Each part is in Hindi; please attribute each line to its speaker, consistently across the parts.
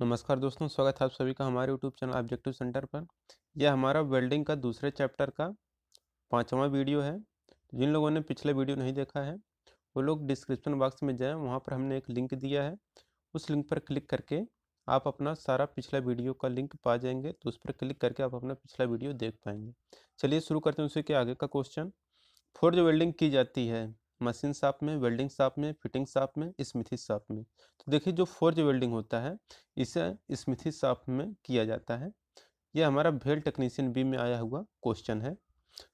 Speaker 1: नमस्कार दोस्तों स्वागत है आप सभी का हमारे यूट्यूब चैनल ऑब्जेक्टिव सेंटर पर यह हमारा वेल्डिंग का दूसरे चैप्टर का पांचवा वीडियो है जिन लोगों ने पिछले वीडियो नहीं देखा है वो लोग डिस्क्रिप्शन बॉक्स में जाएं वहाँ पर हमने एक लिंक दिया है उस लिंक पर क्लिक करके आप अपना सारा पिछला वीडियो का लिंक पा जाएंगे तो उस पर क्लिक करके आप अपना पिछला वीडियो देख पाएंगे चलिए शुरू करते हैं उसी के आगे का क्वेश्चन फोर्ज वेल्डिंग की जाती है मशीन शॉप में वेल्डिंग शॉप में फिटिंग शॉप में स्मिथी शॉप में तो देखिए जो फोर्ज वेल्डिंग होता है इसे स्मिथी शॉप में किया जाता है यह हमारा भेल टेक्नीशियन बी में आया हुआ क्वेश्चन है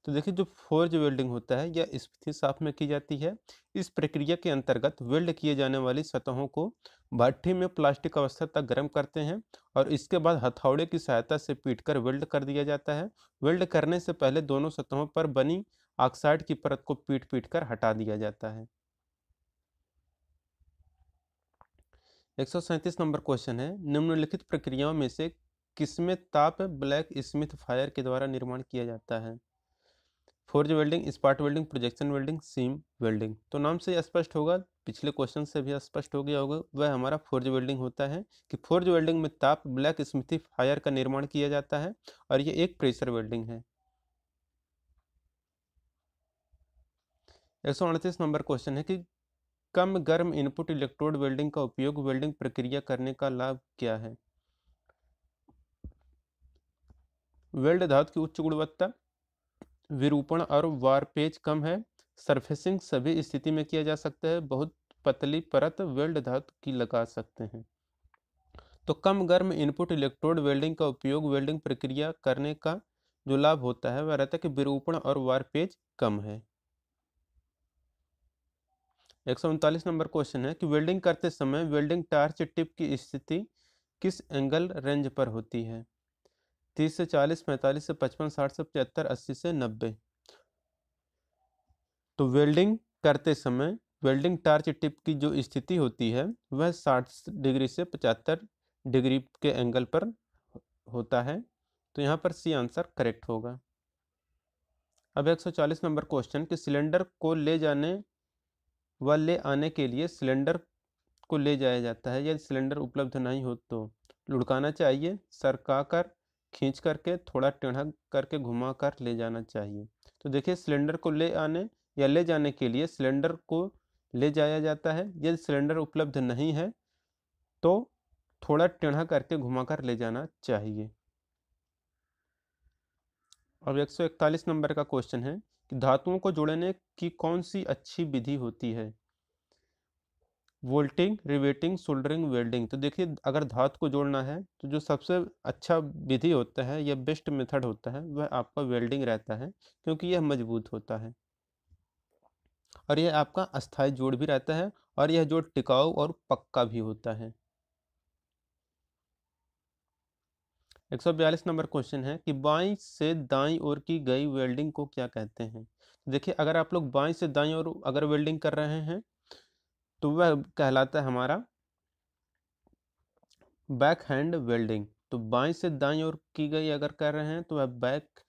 Speaker 1: तो देखिए जो फोर्ज वेल्डिंग होता है यह स्मिथी शॉप में की जाती है इस प्रक्रिया के अंतर्गत वेल्ड किए जाने वाली सतहों को भट्टी में प्लास्टिक अवस्था तक गर्म करते हैं और इसके बाद हथौड़े की सहायता से पीटकर वेल्ड कर दिया जाता है वेल्ड करने से पहले दोनों सतहों पर बनी ऑक्साइड की परत को पीट पीट कर हटा दिया जाता है एक नंबर क्वेश्चन है निम्नलिखित प्रक्रियाओं में से किसमें ताप ब्लैक स्मिथ फायर के द्वारा निर्माण किया जाता है forge welding spot welding projection welding seam welding तो नाम से स्पष्ट होगा पिछले क्वेश्चन से भी स्पष्ट हो गया होगा वह हमारा फोर्ज वेल्डिंग होता है कि फोर्ज वेल्डिंग में ताप ब्लैक स्मिथी फायर का निर्माण किया जाता है और ये एक प्रेशर वेल्डिंग है एक सौ अड़तीस नंबर क्वेश्चन है कि कम गर्म इनपुट इलेक्ट्रोड वेल्डिंग का उपयोग वेल्डिंग प्रक्रिया करने का लाभ क्या है वेल्ड धातु की उच्च गुणवत्ता विरूपण और वारपेज कम है सरफेसिंग सभी स्थिति में किया जा सकता है बहुत पतली परत वेल्ड धातु की लगा सकते हैं तो कम गर्म इनपुट इलेक्ट्रोड वेल्डिंग का उपयोग वेल्डिंग प्रक्रिया करने का जो लाभ होता है वह रहता है कि विरूपण और वारपेज कम है एक नंबर क्वेश्चन है कि वेल्डिंग करते समय वेल्डिंग टार्च टिप की स्थिति किस एंगल रेंज पर होती है तीस से चालीस पैंतालीस से पचपन साठ से पचहत्तर अस्सी से नब्बे तो वेल्डिंग करते समय वेल्डिंग टार्च टिप की जो स्थिति होती है वह साठ डिग्री से पचहत्तर डिग्री के एंगल पर होता है तो यहाँ पर सी आंसर करेक्ट होगा अब 140 नंबर क्वेश्चन कि सिलेंडर को ले जाने व ले आने के लिए सिलेंडर को ले जाया जाता है यदि सिलेंडर उपलब्ध नहीं हो तो लुढ़काना चाहिए सरका कर खींच करके थोड़ा टेढ़ा करके घुमा कर ले जाना चाहिए तो देखिए सिलेंडर को ले आने या ले जाने के लिए सिलेंडर को ले जाया जाता है यदि सिलेंडर उपलब्ध नहीं है तो थोड़ा टेढ़ा करके घुमा कर ले जाना चाहिए अब 141 नंबर का क्वेश्चन है धातुओं को जोड़ने की कौन सी अच्छी विधि होती है वोल्टिंग रिवेटिंग सोल्डरिंग वेल्डिंग तो देखिए अगर धातु को जोड़ना है तो जो सबसे अच्छा विधि होता है या बेस्ट मेथड होता है वह आपका वेल्डिंग रहता है क्योंकि यह मजबूत होता है और यह आपका अस्थायी जोड़ भी रहता है और यह जोड़ टिकाऊ और पक्का भी होता है 142 नंबर क्वेश्चन है कि बाई से दाई ओर की गई वेल्डिंग को क्या कहते हैं देखिए अगर आप लोग बाई से दाई ओर अगर वेल्डिंग कर रहे हैं तो वह कहलाता है हमारा बैक हैंड वेल्डिंग तो बाई से दाई ओर की गई अगर कर रहे हैं तो वह बैक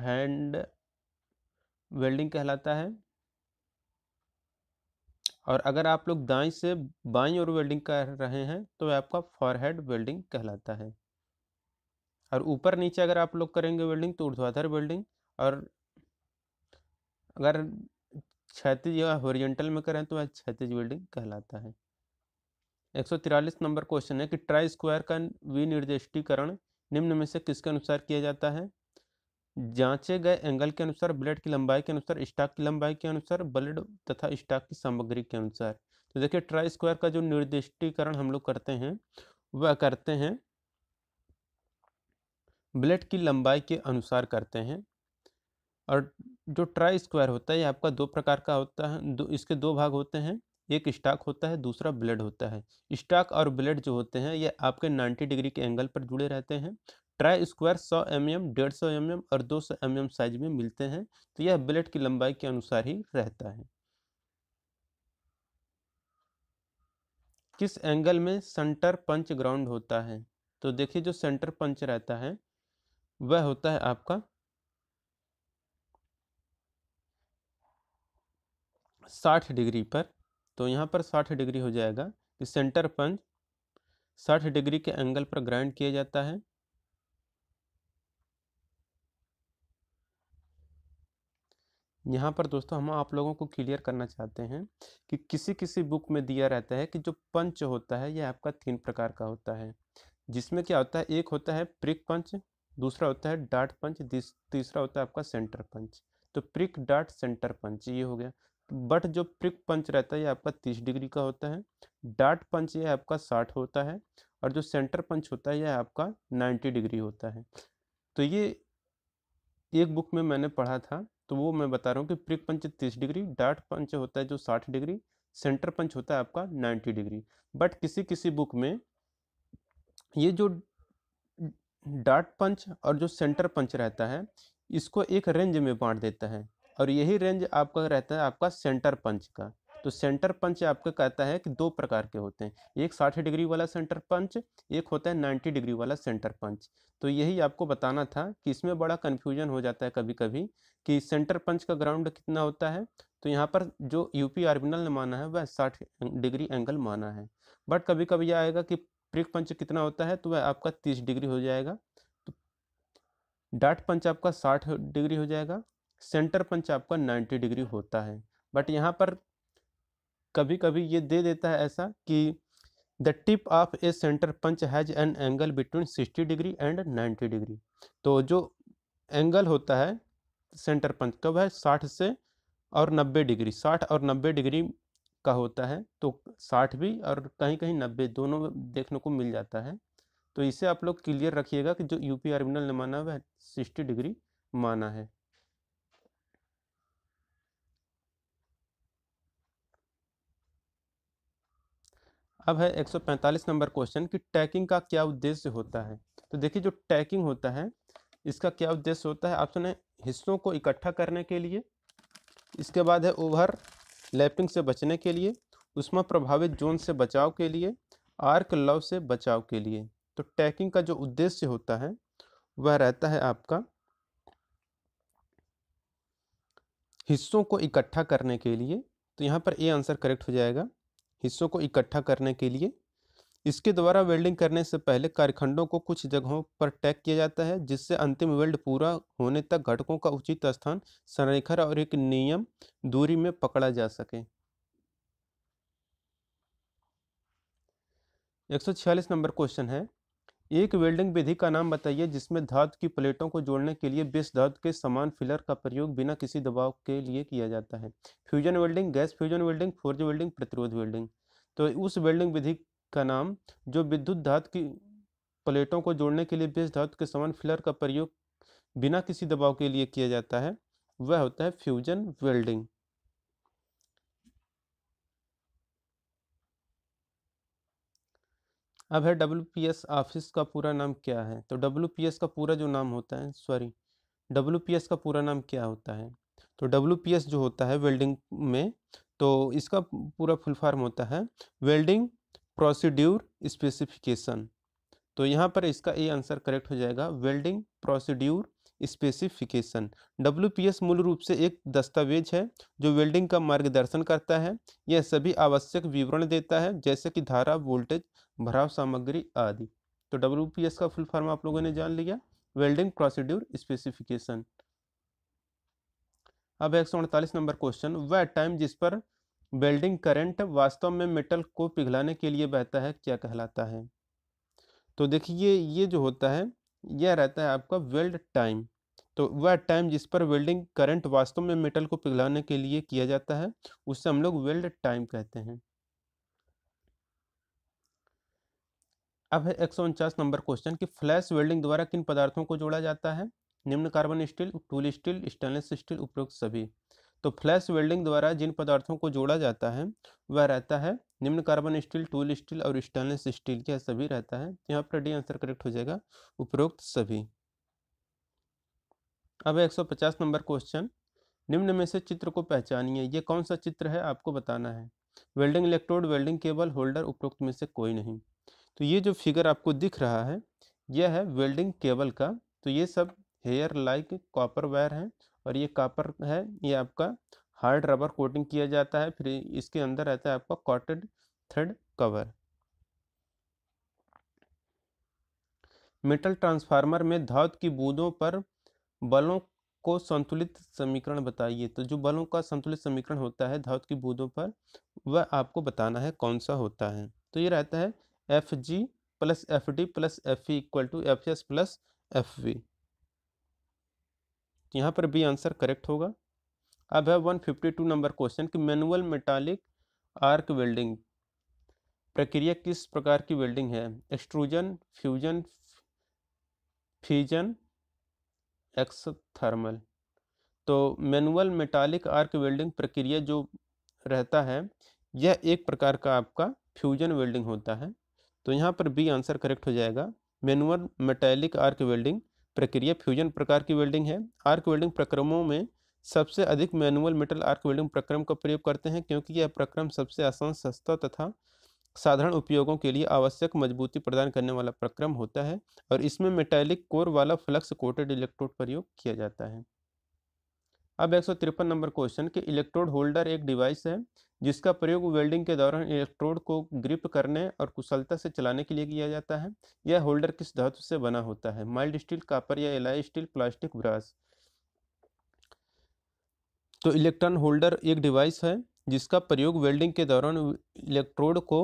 Speaker 1: हैंड वेल्डिंग कहलाता है और अगर आप लोग दाई से बाई और वेल्डिंग कर रहे हैं तो वह आपका फॉरहेड वेल्डिंग कहलाता है और ऊपर नीचे अगर आप लोग करेंगे वेल्डिंग तो ऊर्ध्वाधर वेल्डिंग और अगर क्षतिज या होरिजेंटल में करें तो वह क्षतिज वेल्डिंग कहलाता है एक नंबर क्वेश्चन है कि ट्राई स्क्वायर का विनिर्दिष्टीकरण निम्न में से किसके अनुसार किया जाता है जांचे गए एंगल के अनुसार ब्लेड की लंबाई के अनुसार स्टाक की लंबाई के अनुसार ब्लेड तथा स्टाक की सामग्री के अनुसार तो देखिए ट्राई स्क्वायर का जो निर्दिष्टीकरण हम लोग करते हैं वह करते हैं ब्लेड की लंबाई के अनुसार करते हैं और जो ट्राई स्क्वायर होता है ये आपका दो प्रकार का होता है दो इसके दो भाग होते हैं एक स्टाक होता है दूसरा ब्लेड होता है स्टाक और ब्लेड जो होते हैं ये आपके 90 डिग्री के एंगल पर जुड़े रहते हैं ट्राई स्क्वायर 100 एम एम डेढ़ सौ एम एम और 200 सौ एम एम साइज में मिलते हैं तो यह ब्लेड की लंबाई के अनुसार ही रहता है किस एंगल में सेंटर पंच ग्राउंड होता है तो देखिए जो सेंटर पंच रहता है वह होता है आपका साठ डिग्री पर तो यहाँ पर साठ डिग्री हो जाएगा कि सेंटर पंच साठ डिग्री के एंगल पर ग्राइंड किया जाता है यहाँ पर दोस्तों हम आप लोगों को क्लियर करना चाहते हैं कि किसी किसी बुक में दिया रहता है कि जो पंच होता है यह आपका तीन प्रकार का होता है जिसमें क्या होता है एक होता है प्रिक पंच दूसरा होता है डाट पंच तीसरा होता है आपका सेंटर पंच तो प्रिक डाट सेंटर पंच ये हो गया बट जो प्रिक पंच रहता है ये आपका तीस डिग्री का होता है डाट पंच ये आपका साठ होता है और जो सेंटर पंच होता है यह आपका नाइन्टी डिग्री होता है तो ये एक बुक में मैंने पढ़ा था तो वो मैं बता रहा हूँ कि प्रिक पंच तीस डिग्री डाट पंच होता है जो साठ डिग्री सेंटर पंच होता है आपका नाइन्टी डिग्री बट किसी किसी बुक में ये जो डार्ट पंच और जो सेंटर पंच रहता है इसको एक रेंज में बांट देता है और यही रेंज आपका रहता है आपका सेंटर पंच का तो सेंटर पंच आपका कहता है कि दो प्रकार के होते हैं एक साठ डिग्री वाला सेंटर पंच एक होता है नाइन्टी डिग्री वाला सेंटर पंच तो यही आपको बताना था कि इसमें बड़ा कन्फ्यूजन हो जाता है कभी कभी कि सेंटर पंच का ग्राउंड कितना होता है तो यहाँ पर जो यूपी आर्बिनल ने माना है वह साठ डिग्री एंगल माना है बट कभी कभी यह आएगा कि प्रिक पंच कितना होता है तो वह आपका तीस डिग्री हो जाएगा तो डाट पंच आपका साठ डिग्री हो जाएगा सेंटर पंच आपका नाइन्टी डिग्री होता है बट यहाँ पर कभी कभी ये दे देता है ऐसा कि the tip of a centre punch has an angle between sixty degree and ninety degree तो जो एंगल होता है सेंटर पंच का वह साठ से और नब्बे डिग्री साठ और नब्बे डिग्री का होता है तो साठ भी और कहीं कहीं नब्बे दोनों देखने को मिल जाता है तो इसे आप लोग क्लियर रखिएगा कि जो यू पी आर्मिनल ने माना वह सिक्सटी डिग्री माना है अब है 145 नंबर क्वेश्चन कि टैकिंग का क्या उद्देश्य होता है तो देखिए जो टैकिंग होता है इसका क्या उद्देश्य होता है आप सुने हिस्सों को इकट्ठा करने के लिए इसके बाद है ओवर लैपिंग से बचने के लिए उष्मा प्रभावित जोन से बचाव के लिए आर्क लव से बचाव के लिए तो टैकिंग का जो उद्देश्य होता है वह रहता है आपका हिस्सों को इकट्ठा करने के लिए तो यहाँ पर ए आंसर करेक्ट हो जाएगा हिस्सों को इकट्ठा करने के लिए इसके द्वारा वेल्डिंग करने से पहले कारखंडों को कुछ जगहों पर टैग किया जाता है जिससे अंतिम वेल्ड पूरा होने तक घटकों का उचित स्थान संरेखर और एक नियम दूरी में पकड़ा जा सके एक नंबर क्वेश्चन है एक वेल्डिंग विधि का नाम बताइए जिसमें धातु की प्लेटों को जोड़ने के लिए बेस धातु के समान फिलर का प्रयोग बिना किसी दबाव के लिए किया जाता है fusion welding gas fusion welding forge welding प्रतिरोध वेल्डिंग तो उस वेल्डिंग विधि का नाम जो विद्युत धातु की प्लेटों को जोड़ने के लिए बेस धातु के समान फिलर का प्रयोग बिना किसी दबाव के लिए किया जाता है वह होता है फ्यूजन वेल्डिंग अब है डब्ल्यू ऑफिस का पूरा नाम क्या है तो डब्ल्यू का पूरा जो नाम होता है सॉरी डब्ल्यू पी एस का पूरा नाम क्या होता है तो डब्ल्यू जो होता है वेल्डिंग में तो इसका पूरा फुल फॉर्म होता है वेल्डिंग प्रोसीड्यूर स्पेसिफिकेशन तो यहाँ पर इसका ए आंसर करेक्ट हो जाएगा वेल्डिंग प्रोसीड्यूर स्पेसिफिकेशन एस मूल रूप से एक दस्तावेज है जो वेल्डिंग का मार्गदर्शन करता है यह सभी आवश्यक विवरण देता है जैसे कि धारा वोल्टेज भराव सामग्री आदि तो एस का फुल फॉर्म आप लोगों ने जान लिया वेल्डिंग प्रोसीड्यूर स्पेसिफिकेशन अब एक नंबर क्वेश्चन वह टाइम जिस पर वेल्डिंग करंट वास्तव में मेटल को पिघलाने के लिए बहता है क्या कहलाता है तो देखिए ये जो होता है यह रहता है आपका वेल्ड टाइम तो वह टाइम जिस पर वेल्डिंग करंट वास्तव में मेटल को पिघलाने के लिए किया जाता है उससे हम लोग वेल्ड टाइम कहते हैं अब है एक नंबर क्वेश्चन कि फ्लैश वेल्डिंग द्वारा किन पदार्थों को जोड़ा जाता है निम्न carbon steel tool steel stainless steel उपयुक्त सभी तो फ्लैश वेल्डिंग द्वारा जिन पदार्थों को जोड़ा जाता है वह रहता है निम्न कार्बन स्टील टूल स्टील और स्टेनलेस स्टील के सभी रहता है यहाँ पर डी आंसर करेक्ट हो जाएगा उपरोक्त सभी अब 150 नंबर क्वेश्चन निम्न में से चित्र को पहचानिए ये कौन सा चित्र है आपको बताना है welding electrode welding cable holder उपरोक्त में से कोई नहीं तो ये जो फिगर आपको दिख रहा है यह है वेल्डिंग केबल का तो ये सब हेयर लाइक कॉपर वायर हैं और ये कापर है ये आपका हार्ड रबर कोटिंग किया जाता है फिर इसके अंदर रहता है आपका coated thread cover metal transformer में धातु की बूंदों पर बलों को संतुलित समीकरण बताइए तो जो बलों का संतुलित समीकरण होता है धातु की बूंदों पर वह आपको बताना है कौन सा होता है तो ये रहता है F G plus F D plus F E equal to F S plus F V यहाँ पर भी आंसर करेक्ट होगा अब है 152 नंबर क्वेश्चन कि मैनुअल मेटालिक आर्क वेल्डिंग प्रक्रिया किस प्रकार की वेल्डिंग है extrusion fusion fusion X thermal तो मैनुअल मेटालिक आर्क वेल्डिंग प्रक्रिया जो रहता है यह एक प्रकार का आपका फ्यूजन वेल्डिंग होता है तो यहाँ पर बी आंसर करेक्ट हो जाएगा मैनुअल मेटालिक आर्क वेल्डिंग प्रक्रिया फ्यूजन प्रकार की वेल्डिंग है आर्क वेल्डिंग प्रक्रमों में सबसे अधिक मैनुअल मेटल आर्क वेल्डिंग प्रक्रम का प्रयोग करते हैं क्योंकि यह प्रक्रम सबसे आसान सस्ता तथा साधारण उपयोगों के लिए आवश्यक मजबूती प्रदान करने वाला प्रक्रम होता है और इसमें मेटालिक कोर वाला फ्लक्स कोटेड इलेक्ट्रोड प्रयोग किया जाता है अब एक नंबर क्वेश्चन कि इलेक्ट्रोड होल्डर एक डिवाइस है जिसका प्रयोग वेल्डिंग के दौरान इलेक्ट्रोड को ग्रिप करने और कुशलता से चलाने के लिए किया जाता है यह होल्डर किस धातु से बना होता है माइल्ड स्टील कापर या एलाई स्टील प्लास्टिक ब्रास तो इलेक्ट्रॉन होल्डर एक डिवाइस है जिसका प्रयोग वेल्डिंग के दौरान इलेक्ट्रोड को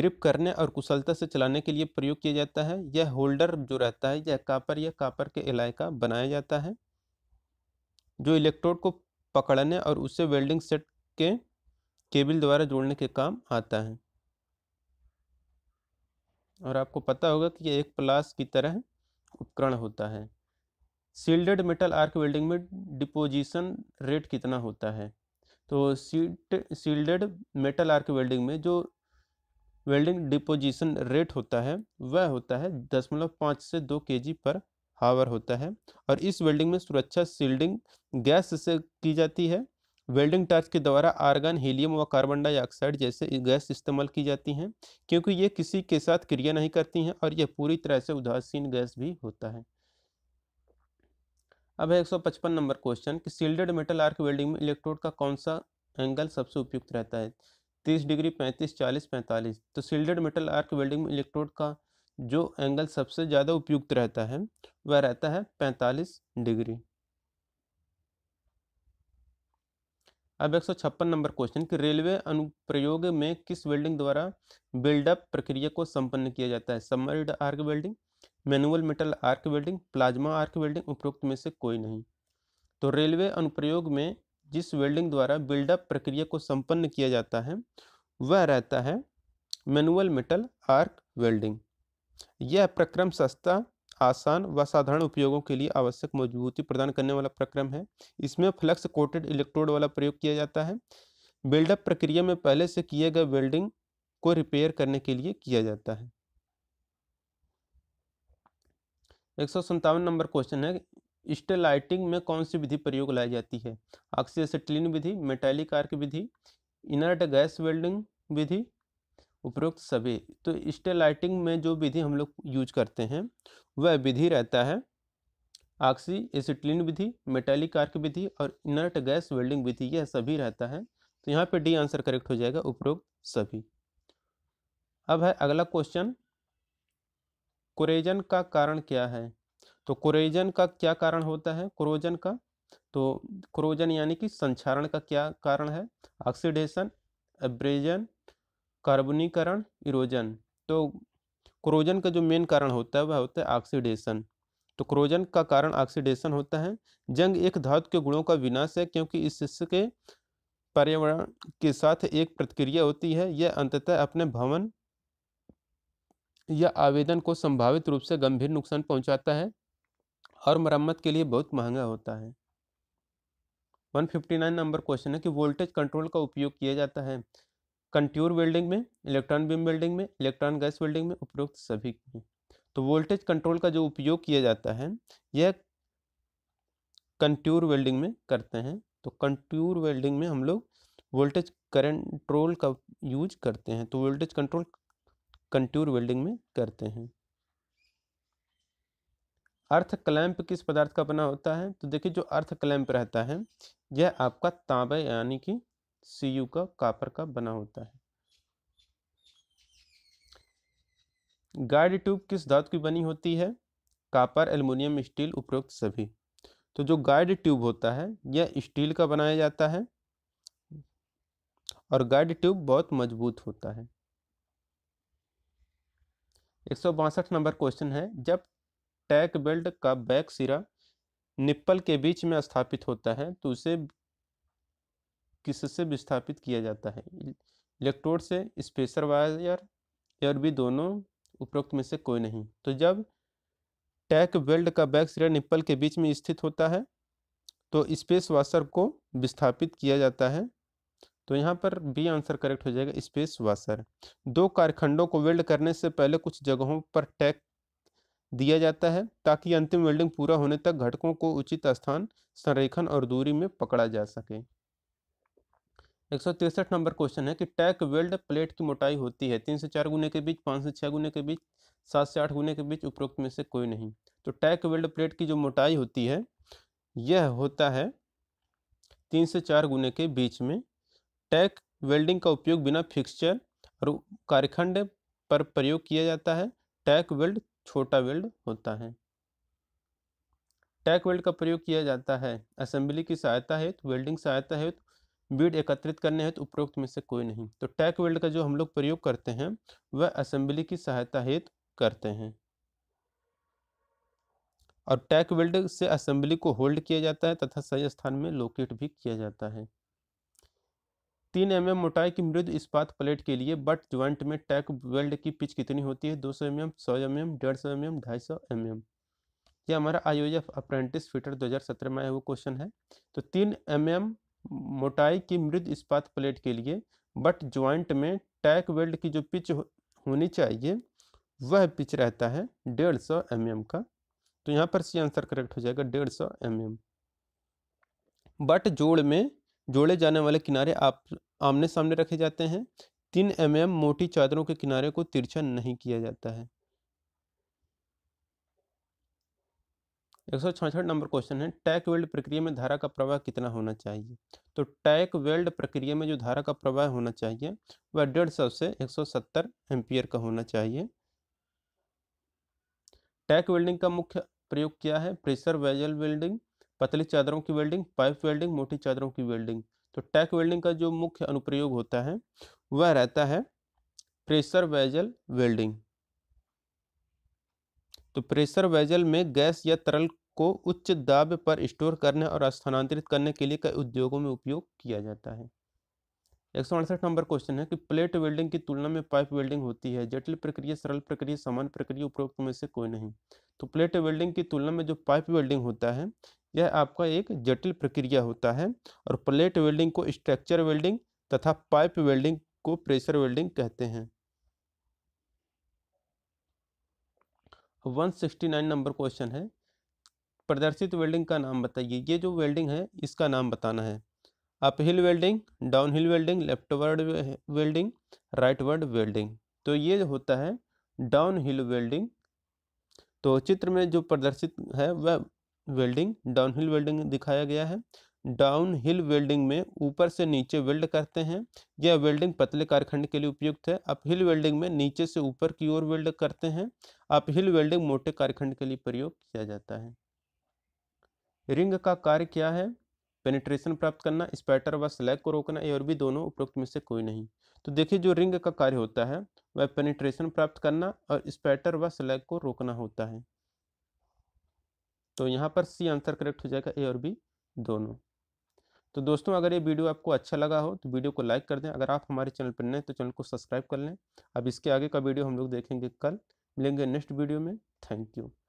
Speaker 1: ग्रिप करने और कुशलता से चलाने के लिए प्रयोग किया जाता है यह होल्डर जो रहता है यह कापर या कापर के एलाय का बनाया जाता है जो इलेक्ट्रोड को पकड़ने और उसे वेल्डिंग सेट के केबल द्वारा जोड़ने के काम आता है और आपको पता होगा कि यह एक प्लास की तरह उपकरण होता है सील्डेड मेटल आर्क वेल्डिंग में डिपोजिशन रेट कितना होता है तो सीट सील्डेड मेटल आर्क वेल्डिंग में जो वेल्डिंग डिपोजिशन रेट होता है वह होता है दशमलव पाँच से दो के जी पर हावर होता है और इस वेल्डिंग में सुरक्षा सील्डिंग गैस से की जाती है वेल्डिंग टार्च के द्वारा आर्गन हीलियम व कार्बन डाइऑक्साइड जैसे गैस इस्तेमाल की जाती हैं क्योंकि ये किसी के साथ क्रिया नहीं करती हैं और यह पूरी तरह से उदासीन गैस भी होता है अब है पचपन नंबर क्वेश्चन कि सील्डेड मेटल आर्क वेल्डिंग में इलेक्ट्रोड का कौन सा एंगल सबसे उपयुक्त रहता है तीस डिग्री पैंतीस चालीस पैंतालीस तो सील्डेड मेटल आर्क वेल्डिंग में इलेक्ट्रोड का जो एंगल सबसे ज़्यादा उपयुक्त रहता है वह रहता है पैंतालीस डिग्री अब एक नंबर क्वेश्चन कि रेलवे अनुप्रयोग में किस वेल्डिंग द्वारा बिल्डअप प्रक्रिया को संपन्न किया जाता है submerged arc welding manual metal arc welding plasma arc welding उपरोक्त में से कोई नहीं तो रेलवे अनुप्रयोग में जिस वेल्डिंग द्वारा बिल्डअप प्रक्रिया को संपन्न किया जाता है वह रहता है मैनुअल मेटल आर्क वेल्डिंग यह प्रक्रम सस्ता आसान व साधारण उपयोगों के लिए आवश्यक मजबूती प्रदान करने वाला प्रक्रम है इसमें फ्लक्स कोटेड इलेक्ट्रोड वाला प्रयोग किया जाता है बिल्डअप प्रक्रिया में पहले से किए गए वेल्डिंग को रिपेयर करने के लिए किया जाता है एक सौ संतावन नंबर क्वेश्चन है स्टेलाइटिंग में कौन सी विधि प्रयोग लाई जाती है ऑक्सीएसिटिलीन विधि मेटालिक आर्क विधि इनर्ट गैस वेल्डिंग विधि उपरोक्त सभी तो स्टेलाइटिंग में जो विधि हम लोग यूज करते हैं वह विधि रहता है ऑक्सी एसिटलिन विधि मेटालिक आर्क विधि और इनर्ट गैस वेल्डिंग विधि यह सभी रहता है तो यहाँ पे डी आंसर करेक्ट हो जाएगा उपरोक्त सभी अब है अगला क्वेश्चन कोरेजन का कारण क्या है तो कोरेजन का क्या कारण होता है क्रोजन का तो क्रोजन यानी कि संचारण का क्या कारण है ऑक्सीडेशन एब्रेजन कार्बनीकरण इरोजन तो क्रोजन का जो मेन कारण होता है वह होता है ऑक्सीडेशन तो क्रोजन का कारण ऑक्सीडेशन होता है जंग एक धातु के गुणों का विनाश है क्योंकि इसके पर्यावरण के साथ एक प्रतिक्रिया होती है यह अंततः अपने भवन या आवेदन को संभावित रूप से गंभीर नुकसान पहुंचाता है और मरम्मत के लिए बहुत महंगा होता है 159 नंबर क्वेश्चन है कि वोल्टेज कंट्रोल का उपयोग किया जाता है कंट्यूर वेल्डिंग में इलेक्ट्रॉन बीम वेल्डिंग में इलेक्ट्रॉन गैस वेल्डिंग में उपरोक्त सभी में तो वोल्टेज कंट्रोल का जो उपयोग किया जाता है यह कंट्यूर वेल्डिंग में करते हैं तो कंट्यूर वेल्डिंग में हम लोग वोल्टेज कंट्रोल का यूज करते हैं तो वोल्टेज कंट्रोल कंट्यूर वेल्डिंग में करते हैं अर्थ क्लैंप किस पदार्थ का बना होता है तो देखिए जो अर्थ क्लैंप रहता है यह आपका तांबे यानी कि सी यू का कापर का बना होता है गाइड ट्यूब किस धातु की बनी होती है कापर एल्युमिनियम स्टील उपरोक्त सभी तो जो गाइड ट्यूब होता है यह स्टील का बनाया जाता है और गाइड ट्यूब बहुत मजबूत होता है एक नंबर क्वेश्चन है जब टैक बेल्ट का बैक सिरा निप्पल के बीच में स्थापित होता है तो उसे किससे विस्थापित किया जाता है इलेक्ट्रोड से स्पेसर वायर एयर भी दोनों उपरोक्त में से कोई नहीं तो जब टैक वेल्ड का बैक सिरा निप्पल के बीच में स्थित होता है तो स्पेस वाशर को विस्थापित किया जाता है तो यहाँ पर बी आंसर करेक्ट हो जाएगा स्पेस वाशर दो कारखंडों को वेल्ड करने से पहले कुछ जगहों पर टैक दिया जाता है ताकि अंतिम वेल्डिंग पूरा होने तक घटकों को उचित स्थान संरेखण और दूरी में पकड़ा जा सके एक नंबर क्वेश्चन है कि टैक वेल्ड प्लेट की मोटाई होती है तीन से चार गुने के बीच पाँच से छः गुने के बीच सात से आठ गुने के बीच उपरोक्त में से कोई नहीं तो टैक वेल्ड प्लेट की जो मोटाई होती है यह होता है तीन से चार गुने के बीच में टैक वेल्डिंग का उपयोग बिना फिक्सचर और कार्यखंड पर प्रयोग किया जाता है टैक वेल्ड छोटा वेल्ड होता है टैक वेल्ड का प्रयोग किया जाता है असेंबली की सहायता हेतु वेल्डिंग सहायता हेतु बीड एकत्रित करने हैं तो उपरोक्त में से कोई नहीं तो टैक वेल्ड का जो हम लोग प्रयोग करते हैं वह असेंबली की सहायता हेतु करते हैं और टैक वेल्ड से असेंबली को होल्ड किया जाता है तथा सही स्थान में लोकेट भी किया जाता है तीन एम एम मोटाई की मृद इस्पात प्लेट के लिए बट ज्वाइंट में टैक वेल्ड की पिच कितनी होती है दो सौ एम एम सौ एम एम डेढ़ सौ एम एम ढाई सौ एम एम यह हमारा I O F apprentice fitter दो हज़ार सत्रह में आया हुआ क्वेश्चन है तो तीन एम एम मोटाई की मृद इस्पात प्लेट के लिए बट ज्वाइंट में टैक वेल्ड की जो पिच हो, होनी चाहिए वह पिच रहता है डेढ़ सौ एम एम का तो यहाँ पर सी आंसर करेक्ट हो जाएगा डेढ़ सौ एम एम बट जोड़ में जोड़े जाने वाले किनारे आप आमने सामने रखे जाते हैं तीन एम एम मोटी चादरों के किनारे को तिरछा नहीं किया जाता है एक सौ नंबर क्वेश्चन है टैक वेल्ड प्रक्रिया में धारा का प्रवाह कितना होना चाहिए तो टैक वेल्ड प्रक्रिया में जो धारा का प्रवाह होना चाहिए वह डेढ़ सौ से एक सौ सत्तर एम्पियर का होना चाहिए टैक वेल्डिंग का मुख्य प्रयोग क्या है प्रेशर वेजल वेल्डिंग पतली चादरों की वेल्डिंग पाइप वेल्डिंग मोटी चादरों की वेल्डिंग तो टैक वेल्डिंग का जो मुख्य अनुप्रयोग होता है वह रहता है प्रेशर वेजल वेल्डिंग तो प्रेशर वेजल में गैस या तरल को उच्च दाब पर स्टोर करने और स्थानांतरित करने के लिए कई उद्योगों में उपयोग किया जाता है एक सौ अड़सठ नंबर क्वेश्चन है कि प्लेट वेल्डिंग की तुलना में पाइप वेल्डिंग होती है जटिल प्रक्रिया सरल प्रक्रिया समान प्रक्रिया उपरोक्त में से कोई नहीं तो प्लेट वेल्डिंग की तुलना में जो पाइप वेल्डिंग होता है यह आपका एक जटिल प्रक्रिया होता है और प्लेट वेल्डिंग को स्ट्रक्चर वेल्डिंग तथा पाइप वेल्डिंग को प्रेशर वेल्डिंग कहते हैं 169 नंबर क्वेश्चन है प्रदर्शित वेल्डिंग का नाम बताइए ये जो वेल्डिंग है इसका नाम बताना है uphill welding downhill welding leftward welding rightward welding तो ये होता है डाउन हिल वेल्डिंग तो चित्र में जो प्रदर्शित है वह वेल्डिंग डाउन हिल वेल्डिंग दिखाया गया है डाउन हिल वेल्डिंग में ऊपर से नीचे वेल्ड करते हैं यह वेल्डिंग पतले कारखंड के लिए उपयुक्त है अप हिल वेल्डिंग में नीचे से ऊपर की ओर वेल्ड करते हैं अप हिल वेल्डिंग मोटे कारखंड के लिए प्रयोग किया जाता है रिंग का कार्य क्या है पेनिट्रेशन प्राप्त करना स्पैटर व स्लैग को रोकना और भी दोनों उपयुक्त में से कोई नहीं तो देखिए जो रिंग का कार्य होता है वह पेनिट्रेशन प्राप्त करना और स्पैटर व स्लैग को रोकना होता है तो यहाँ पर सी आंसर करेक्ट हो जाएगा ए और बी दोनों तो दोस्तों अगर ये वीडियो आपको अच्छा लगा हो तो वीडियो को लाइक कर दें अगर आप हमारे चैनल पर नए तो चैनल को सब्सक्राइब कर लें अब इसके आगे का वीडियो हम लोग देखेंगे कल मिलेंगे नेक्स्ट वीडियो में थैंक यू